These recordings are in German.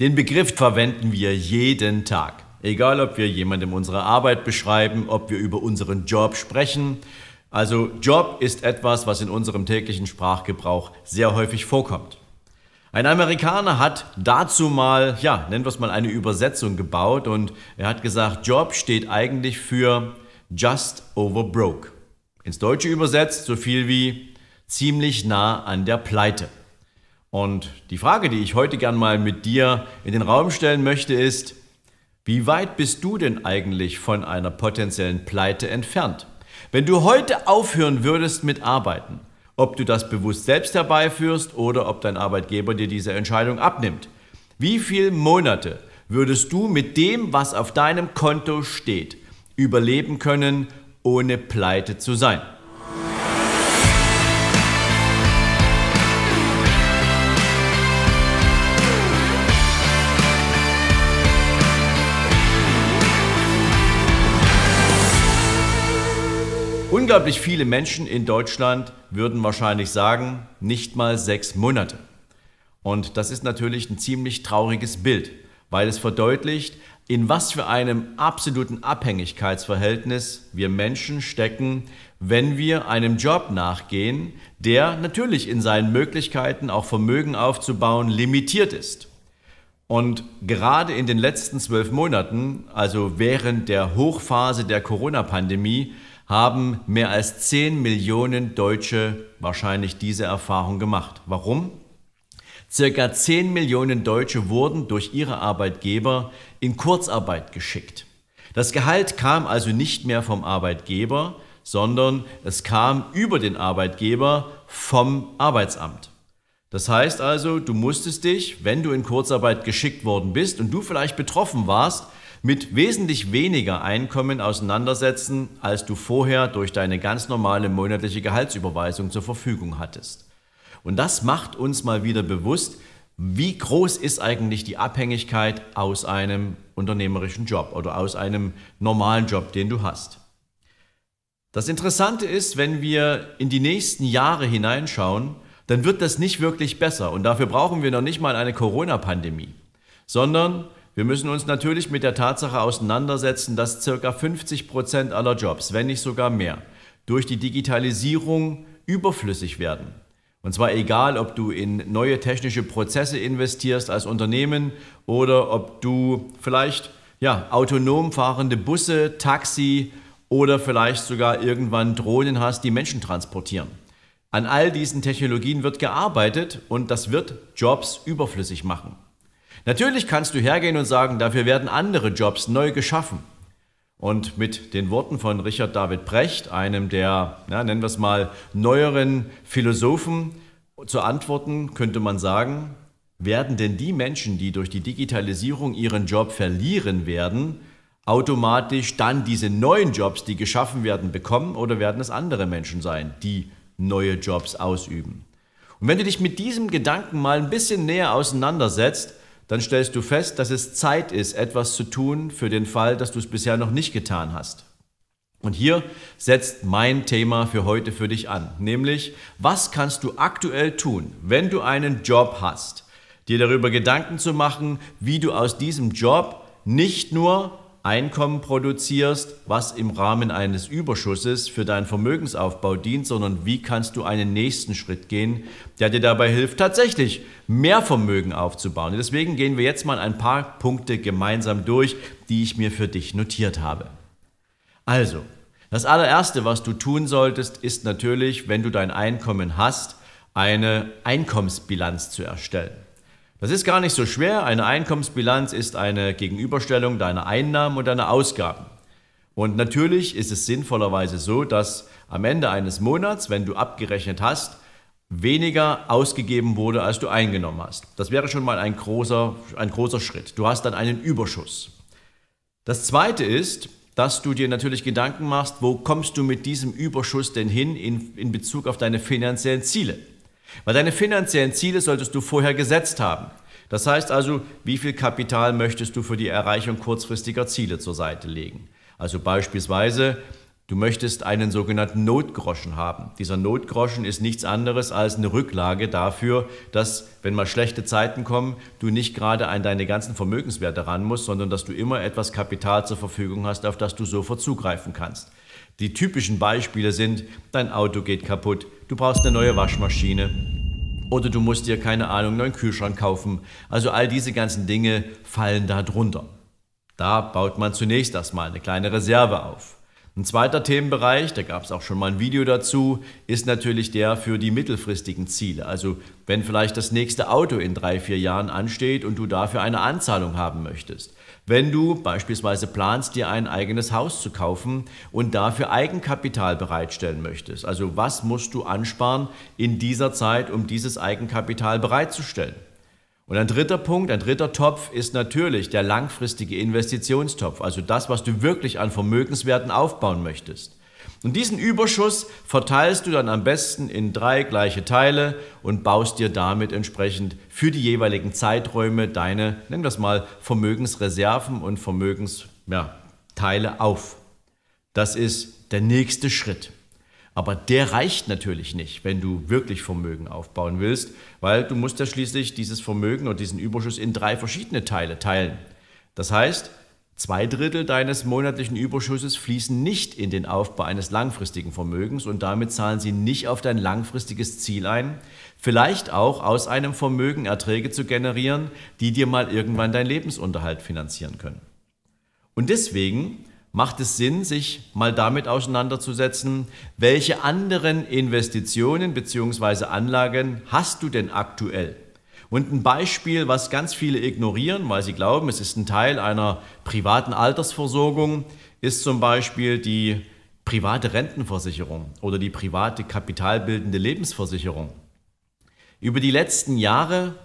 Den Begriff verwenden wir jeden Tag. Egal, ob wir jemandem unsere Arbeit beschreiben, ob wir über unseren Job sprechen. Also Job ist etwas, was in unserem täglichen Sprachgebrauch sehr häufig vorkommt. Ein Amerikaner hat dazu mal, ja, nennen wir es mal eine Übersetzung gebaut und er hat gesagt, Job steht eigentlich für just over broke. Ins Deutsche übersetzt so viel wie ziemlich nah an der Pleite. Und die Frage, die ich heute gern mal mit dir in den Raum stellen möchte, ist, wie weit bist du denn eigentlich von einer potenziellen Pleite entfernt? Wenn du heute aufhören würdest mit Arbeiten, ob du das bewusst selbst herbeiführst oder ob dein Arbeitgeber dir diese Entscheidung abnimmt, wie viele Monate würdest du mit dem, was auf deinem Konto steht, überleben können, ohne pleite zu sein? Unglaublich viele Menschen in Deutschland würden wahrscheinlich sagen, nicht mal sechs Monate. Und das ist natürlich ein ziemlich trauriges Bild, weil es verdeutlicht, in was für einem absoluten Abhängigkeitsverhältnis wir Menschen stecken, wenn wir einem Job nachgehen, der natürlich in seinen Möglichkeiten, auch Vermögen aufzubauen, limitiert ist. Und gerade in den letzten zwölf Monaten, also während der Hochphase der Corona-Pandemie, haben mehr als 10 Millionen Deutsche wahrscheinlich diese Erfahrung gemacht. Warum? Circa 10 Millionen Deutsche wurden durch ihre Arbeitgeber in Kurzarbeit geschickt. Das Gehalt kam also nicht mehr vom Arbeitgeber, sondern es kam über den Arbeitgeber vom Arbeitsamt. Das heißt also, du musstest dich, wenn du in Kurzarbeit geschickt worden bist und du vielleicht betroffen warst, mit wesentlich weniger Einkommen auseinandersetzen, als du vorher durch deine ganz normale monatliche Gehaltsüberweisung zur Verfügung hattest. Und das macht uns mal wieder bewusst, wie groß ist eigentlich die Abhängigkeit aus einem unternehmerischen Job oder aus einem normalen Job, den du hast. Das Interessante ist, wenn wir in die nächsten Jahre hineinschauen, dann wird das nicht wirklich besser. Und dafür brauchen wir noch nicht mal eine Corona-Pandemie, sondern wir müssen uns natürlich mit der Tatsache auseinandersetzen, dass ca. 50% Prozent aller Jobs, wenn nicht sogar mehr, durch die Digitalisierung überflüssig werden. Und zwar egal, ob du in neue technische Prozesse investierst als Unternehmen oder ob du vielleicht ja, autonom fahrende Busse, Taxi oder vielleicht sogar irgendwann Drohnen hast, die Menschen transportieren. An all diesen Technologien wird gearbeitet und das wird Jobs überflüssig machen. Natürlich kannst du hergehen und sagen, dafür werden andere Jobs neu geschaffen. Und mit den Worten von Richard David Brecht, einem der, ja, nennen wir es mal, neueren Philosophen, zu antworten könnte man sagen, werden denn die Menschen, die durch die Digitalisierung ihren Job verlieren werden, automatisch dann diese neuen Jobs, die geschaffen werden, bekommen oder werden es andere Menschen sein, die neue Jobs ausüben? Und wenn du dich mit diesem Gedanken mal ein bisschen näher auseinandersetzt, dann stellst du fest, dass es Zeit ist, etwas zu tun für den Fall, dass du es bisher noch nicht getan hast. Und hier setzt mein Thema für heute für dich an, nämlich was kannst du aktuell tun, wenn du einen Job hast, dir darüber Gedanken zu machen, wie du aus diesem Job nicht nur Einkommen produzierst, was im Rahmen eines Überschusses für deinen Vermögensaufbau dient, sondern wie kannst du einen nächsten Schritt gehen, der dir dabei hilft, tatsächlich mehr Vermögen aufzubauen. deswegen gehen wir jetzt mal ein paar Punkte gemeinsam durch, die ich mir für dich notiert habe. Also, das allererste, was du tun solltest, ist natürlich, wenn du dein Einkommen hast, eine Einkommensbilanz zu erstellen. Das ist gar nicht so schwer. Eine Einkommensbilanz ist eine Gegenüberstellung deiner Einnahmen und deiner Ausgaben. Und natürlich ist es sinnvollerweise so, dass am Ende eines Monats, wenn du abgerechnet hast, weniger ausgegeben wurde, als du eingenommen hast. Das wäre schon mal ein großer, ein großer Schritt. Du hast dann einen Überschuss. Das Zweite ist, dass du dir natürlich Gedanken machst, wo kommst du mit diesem Überschuss denn hin in, in Bezug auf deine finanziellen Ziele. Weil deine finanziellen Ziele solltest du vorher gesetzt haben. Das heißt also, wie viel Kapital möchtest du für die Erreichung kurzfristiger Ziele zur Seite legen? Also beispielsweise, du möchtest einen sogenannten Notgroschen haben. Dieser Notgroschen ist nichts anderes als eine Rücklage dafür, dass, wenn mal schlechte Zeiten kommen, du nicht gerade an deine ganzen Vermögenswerte ran musst, sondern dass du immer etwas Kapital zur Verfügung hast, auf das du sofort zugreifen kannst. Die typischen Beispiele sind, dein Auto geht kaputt, du brauchst eine neue Waschmaschine oder du musst dir, keine Ahnung, einen neuen Kühlschrank kaufen. Also all diese ganzen Dinge fallen da drunter. Da baut man zunächst erstmal eine kleine Reserve auf. Ein zweiter Themenbereich, da gab es auch schon mal ein Video dazu, ist natürlich der für die mittelfristigen Ziele. Also wenn vielleicht das nächste Auto in drei, vier Jahren ansteht und du dafür eine Anzahlung haben möchtest, wenn du beispielsweise planst, dir ein eigenes Haus zu kaufen und dafür Eigenkapital bereitstellen möchtest, also was musst du ansparen in dieser Zeit, um dieses Eigenkapital bereitzustellen? Und ein dritter Punkt, ein dritter Topf ist natürlich der langfristige Investitionstopf, also das, was du wirklich an Vermögenswerten aufbauen möchtest. Und diesen Überschuss verteilst du dann am besten in drei gleiche Teile und baust dir damit entsprechend für die jeweiligen Zeiträume deine, nennen wir es mal, Vermögensreserven und Vermögensteile ja, auf. Das ist der nächste Schritt. Aber der reicht natürlich nicht, wenn du wirklich Vermögen aufbauen willst, weil du musst ja schließlich dieses Vermögen und diesen Überschuss in drei verschiedene Teile teilen. Das heißt, Zwei Drittel deines monatlichen Überschusses fließen nicht in den Aufbau eines langfristigen Vermögens und damit zahlen sie nicht auf dein langfristiges Ziel ein, vielleicht auch aus einem Vermögen Erträge zu generieren, die dir mal irgendwann deinen Lebensunterhalt finanzieren können. Und deswegen macht es Sinn, sich mal damit auseinanderzusetzen, welche anderen Investitionen bzw. Anlagen hast du denn aktuell? Und ein Beispiel, was ganz viele ignorieren, weil sie glauben, es ist ein Teil einer privaten Altersversorgung, ist zum Beispiel die private Rentenversicherung oder die private kapitalbildende Lebensversicherung. Über die letzten Jahre,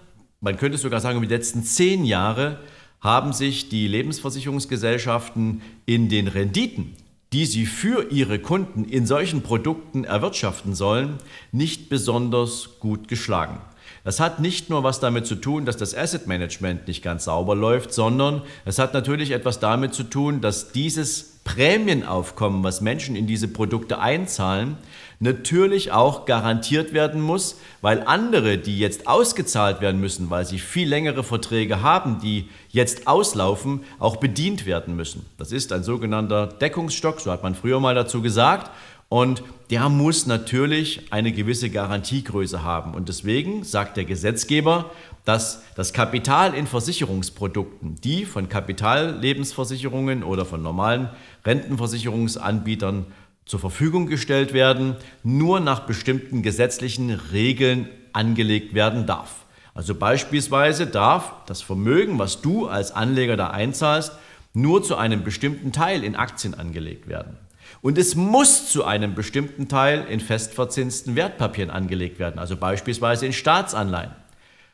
man könnte sogar sagen über die letzten zehn Jahre, haben sich die Lebensversicherungsgesellschaften in den Renditen die sie für ihre Kunden in solchen Produkten erwirtschaften sollen, nicht besonders gut geschlagen. Das hat nicht nur was damit zu tun, dass das Asset Management nicht ganz sauber läuft, sondern es hat natürlich etwas damit zu tun, dass dieses Prämienaufkommen, was Menschen in diese Produkte einzahlen, natürlich auch garantiert werden muss, weil andere, die jetzt ausgezahlt werden müssen, weil sie viel längere Verträge haben, die jetzt auslaufen, auch bedient werden müssen. Das ist ein sogenannter Deckungsstock, so hat man früher mal dazu gesagt. Und der muss natürlich eine gewisse Garantiegröße haben. Und deswegen sagt der Gesetzgeber, dass das Kapital in Versicherungsprodukten, die von Kapitallebensversicherungen oder von normalen Rentenversicherungsanbietern zur Verfügung gestellt werden, nur nach bestimmten gesetzlichen Regeln angelegt werden darf. Also beispielsweise darf das Vermögen, was du als Anleger da einzahlst, nur zu einem bestimmten Teil in Aktien angelegt werden. Und es muss zu einem bestimmten Teil in festverzinsten Wertpapieren angelegt werden, also beispielsweise in Staatsanleihen.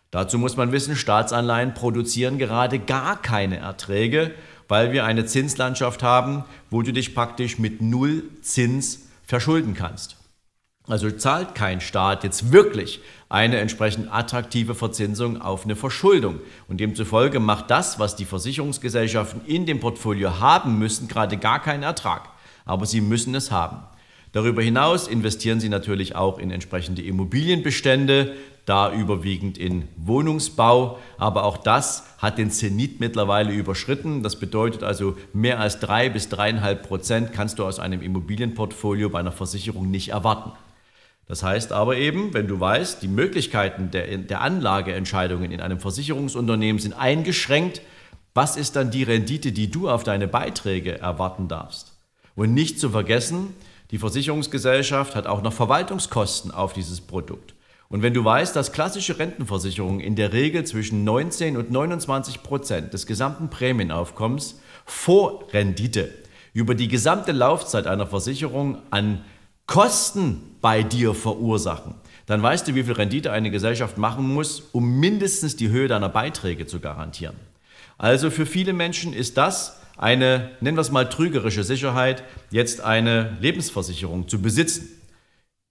Dazu muss man wissen, Staatsanleihen produzieren gerade gar keine Erträge weil wir eine Zinslandschaft haben, wo du dich praktisch mit null Zins verschulden kannst. Also zahlt kein Staat jetzt wirklich eine entsprechend attraktive Verzinsung auf eine Verschuldung. Und demzufolge macht das, was die Versicherungsgesellschaften in dem Portfolio haben müssen, gerade gar keinen Ertrag. Aber sie müssen es haben. Darüber hinaus investieren sie natürlich auch in entsprechende Immobilienbestände da überwiegend in Wohnungsbau. Aber auch das hat den Zenit mittlerweile überschritten. Das bedeutet also, mehr als drei bis dreieinhalb Prozent kannst du aus einem Immobilienportfolio bei einer Versicherung nicht erwarten. Das heißt aber eben, wenn du weißt, die Möglichkeiten der, der Anlageentscheidungen in einem Versicherungsunternehmen sind eingeschränkt, was ist dann die Rendite, die du auf deine Beiträge erwarten darfst? Und nicht zu vergessen, die Versicherungsgesellschaft hat auch noch Verwaltungskosten auf dieses Produkt. Und wenn du weißt, dass klassische Rentenversicherungen in der Regel zwischen 19 und 29 Prozent des gesamten Prämienaufkommens vor Rendite über die gesamte Laufzeit einer Versicherung an Kosten bei dir verursachen, dann weißt du, wie viel Rendite eine Gesellschaft machen muss, um mindestens die Höhe deiner Beiträge zu garantieren. Also für viele Menschen ist das eine, nennen wir es mal, trügerische Sicherheit, jetzt eine Lebensversicherung zu besitzen.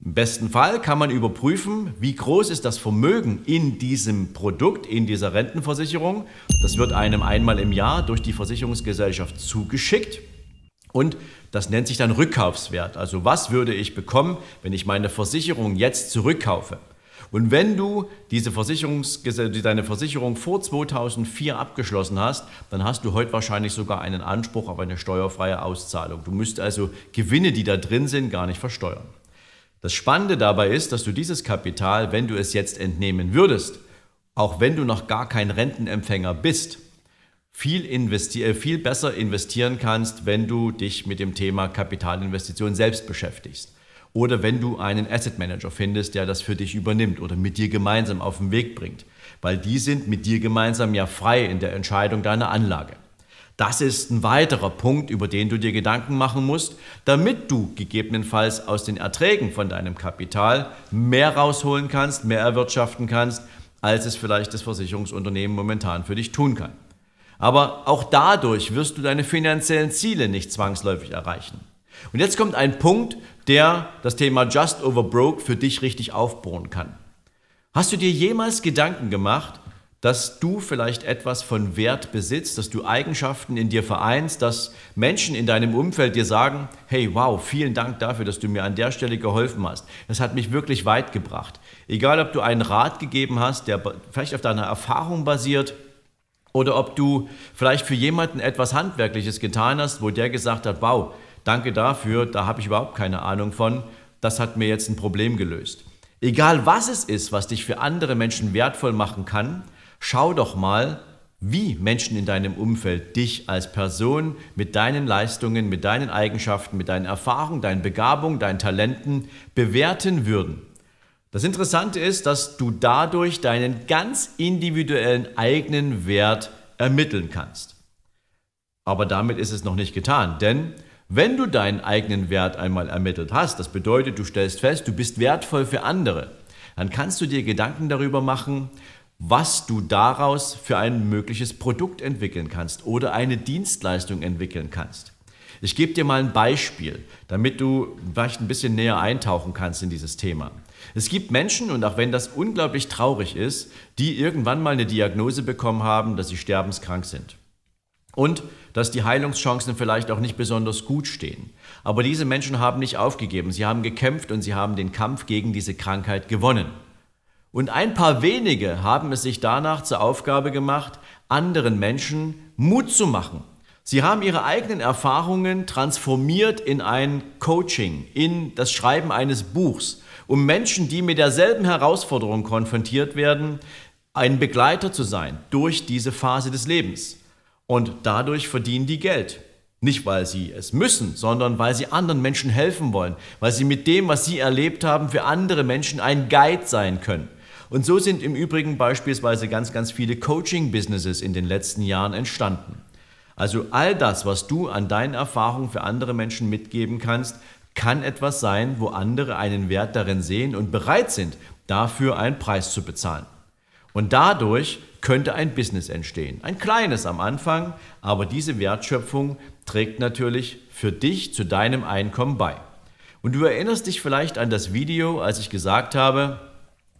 Im besten Fall kann man überprüfen, wie groß ist das Vermögen in diesem Produkt, in dieser Rentenversicherung. Das wird einem einmal im Jahr durch die Versicherungsgesellschaft zugeschickt. Und das nennt sich dann Rückkaufswert. Also was würde ich bekommen, wenn ich meine Versicherung jetzt zurückkaufe? Und wenn du diese deine Versicherung vor 2004 abgeschlossen hast, dann hast du heute wahrscheinlich sogar einen Anspruch auf eine steuerfreie Auszahlung. Du müsst also Gewinne, die da drin sind, gar nicht versteuern. Das Spannende dabei ist, dass du dieses Kapital, wenn du es jetzt entnehmen würdest, auch wenn du noch gar kein Rentenempfänger bist, viel, investi äh, viel besser investieren kannst, wenn du dich mit dem Thema Kapitalinvestition selbst beschäftigst. Oder wenn du einen Asset Manager findest, der das für dich übernimmt oder mit dir gemeinsam auf den Weg bringt. Weil die sind mit dir gemeinsam ja frei in der Entscheidung deiner Anlage. Das ist ein weiterer Punkt, über den du dir Gedanken machen musst, damit du gegebenenfalls aus den Erträgen von deinem Kapital mehr rausholen kannst, mehr erwirtschaften kannst, als es vielleicht das Versicherungsunternehmen momentan für dich tun kann. Aber auch dadurch wirst du deine finanziellen Ziele nicht zwangsläufig erreichen. Und jetzt kommt ein Punkt, der das Thema Just Over Broke für dich richtig aufbohren kann. Hast du dir jemals Gedanken gemacht, dass du vielleicht etwas von Wert besitzt, dass du Eigenschaften in dir vereinst, dass Menschen in deinem Umfeld dir sagen, hey, wow, vielen Dank dafür, dass du mir an der Stelle geholfen hast. Das hat mich wirklich weit gebracht. Egal, ob du einen Rat gegeben hast, der vielleicht auf deiner Erfahrung basiert, oder ob du vielleicht für jemanden etwas Handwerkliches getan hast, wo der gesagt hat, wow, danke dafür, da habe ich überhaupt keine Ahnung von, das hat mir jetzt ein Problem gelöst. Egal was es ist, was dich für andere Menschen wertvoll machen kann, Schau doch mal, wie Menschen in deinem Umfeld dich als Person mit deinen Leistungen, mit deinen Eigenschaften, mit deinen Erfahrungen, deinen Begabungen, deinen Talenten bewerten würden. Das Interessante ist, dass du dadurch deinen ganz individuellen eigenen Wert ermitteln kannst. Aber damit ist es noch nicht getan, denn wenn du deinen eigenen Wert einmal ermittelt hast, das bedeutet, du stellst fest, du bist wertvoll für andere, dann kannst du dir Gedanken darüber machen, was du daraus für ein mögliches Produkt entwickeln kannst oder eine Dienstleistung entwickeln kannst. Ich gebe dir mal ein Beispiel, damit du vielleicht ein bisschen näher eintauchen kannst in dieses Thema. Es gibt Menschen, und auch wenn das unglaublich traurig ist, die irgendwann mal eine Diagnose bekommen haben, dass sie sterbenskrank sind. Und dass die Heilungschancen vielleicht auch nicht besonders gut stehen. Aber diese Menschen haben nicht aufgegeben. Sie haben gekämpft und sie haben den Kampf gegen diese Krankheit gewonnen. Und ein paar wenige haben es sich danach zur Aufgabe gemacht, anderen Menschen Mut zu machen. Sie haben ihre eigenen Erfahrungen transformiert in ein Coaching, in das Schreiben eines Buchs, um Menschen, die mit derselben Herausforderung konfrontiert werden, ein Begleiter zu sein durch diese Phase des Lebens. Und dadurch verdienen die Geld. Nicht, weil sie es müssen, sondern weil sie anderen Menschen helfen wollen, weil sie mit dem, was sie erlebt haben, für andere Menschen ein Guide sein können. Und so sind im Übrigen beispielsweise ganz, ganz viele Coaching-Businesses in den letzten Jahren entstanden. Also all das, was du an deinen Erfahrungen für andere Menschen mitgeben kannst, kann etwas sein, wo andere einen Wert darin sehen und bereit sind, dafür einen Preis zu bezahlen. Und dadurch könnte ein Business entstehen. Ein kleines am Anfang, aber diese Wertschöpfung trägt natürlich für dich zu deinem Einkommen bei. Und du erinnerst dich vielleicht an das Video, als ich gesagt habe,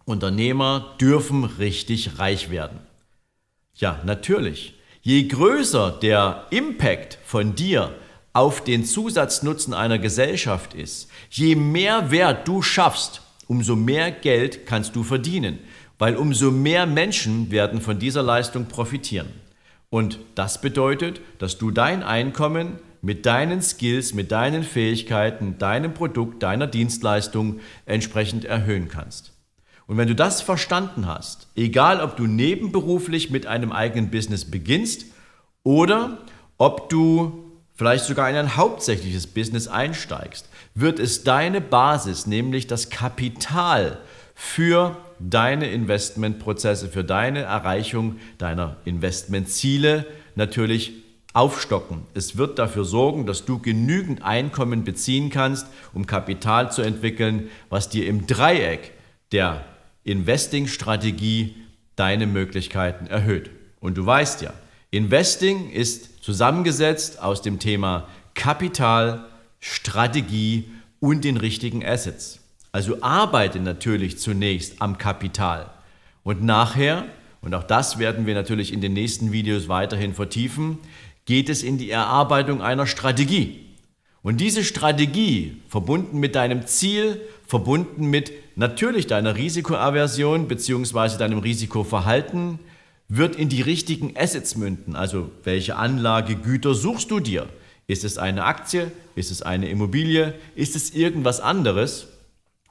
Unternehmer dürfen richtig reich werden. Ja, natürlich. Je größer der Impact von dir auf den Zusatznutzen einer Gesellschaft ist, je mehr Wert du schaffst, umso mehr Geld kannst du verdienen, weil umso mehr Menschen werden von dieser Leistung profitieren. Und das bedeutet, dass du dein Einkommen mit deinen Skills, mit deinen Fähigkeiten, deinem Produkt, deiner Dienstleistung entsprechend erhöhen kannst. Und wenn du das verstanden hast, egal ob du nebenberuflich mit einem eigenen Business beginnst oder ob du vielleicht sogar in ein hauptsächliches Business einsteigst, wird es deine Basis, nämlich das Kapital für deine Investmentprozesse, für deine Erreichung deiner Investmentziele natürlich aufstocken. Es wird dafür sorgen, dass du genügend Einkommen beziehen kannst, um Kapital zu entwickeln, was dir im Dreieck der Investing-Strategie deine Möglichkeiten erhöht. Und du weißt ja, Investing ist zusammengesetzt aus dem Thema Kapital, Strategie und den richtigen Assets. Also arbeite natürlich zunächst am Kapital und nachher, und auch das werden wir natürlich in den nächsten Videos weiterhin vertiefen, geht es in die Erarbeitung einer Strategie. Und diese Strategie, verbunden mit deinem Ziel, verbunden mit natürlich deiner Risikoaversion bzw. deinem Risikoverhalten, wird in die richtigen Assets münden. Also welche Anlagegüter suchst du dir? Ist es eine Aktie? Ist es eine Immobilie? Ist es irgendwas anderes?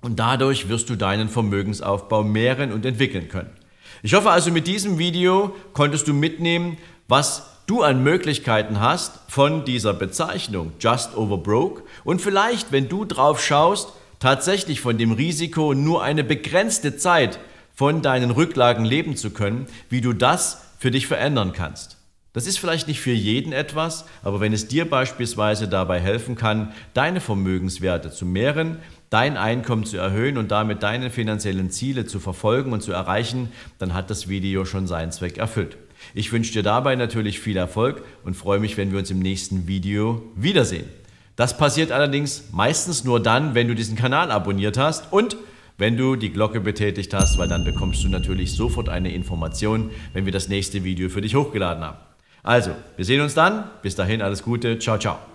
Und dadurch wirst du deinen Vermögensaufbau mehren und entwickeln können. Ich hoffe also mit diesem Video konntest du mitnehmen, was du an Möglichkeiten hast von dieser Bezeichnung Just Over Broke und vielleicht, wenn du drauf schaust, tatsächlich von dem Risiko, nur eine begrenzte Zeit von deinen Rücklagen leben zu können, wie du das für dich verändern kannst. Das ist vielleicht nicht für jeden etwas, aber wenn es dir beispielsweise dabei helfen kann, deine Vermögenswerte zu mehren, dein Einkommen zu erhöhen und damit deine finanziellen Ziele zu verfolgen und zu erreichen, dann hat das Video schon seinen Zweck erfüllt. Ich wünsche dir dabei natürlich viel Erfolg und freue mich, wenn wir uns im nächsten Video wiedersehen. Das passiert allerdings meistens nur dann, wenn du diesen Kanal abonniert hast und wenn du die Glocke betätigt hast, weil dann bekommst du natürlich sofort eine Information, wenn wir das nächste Video für dich hochgeladen haben. Also, wir sehen uns dann. Bis dahin, alles Gute. Ciao, ciao.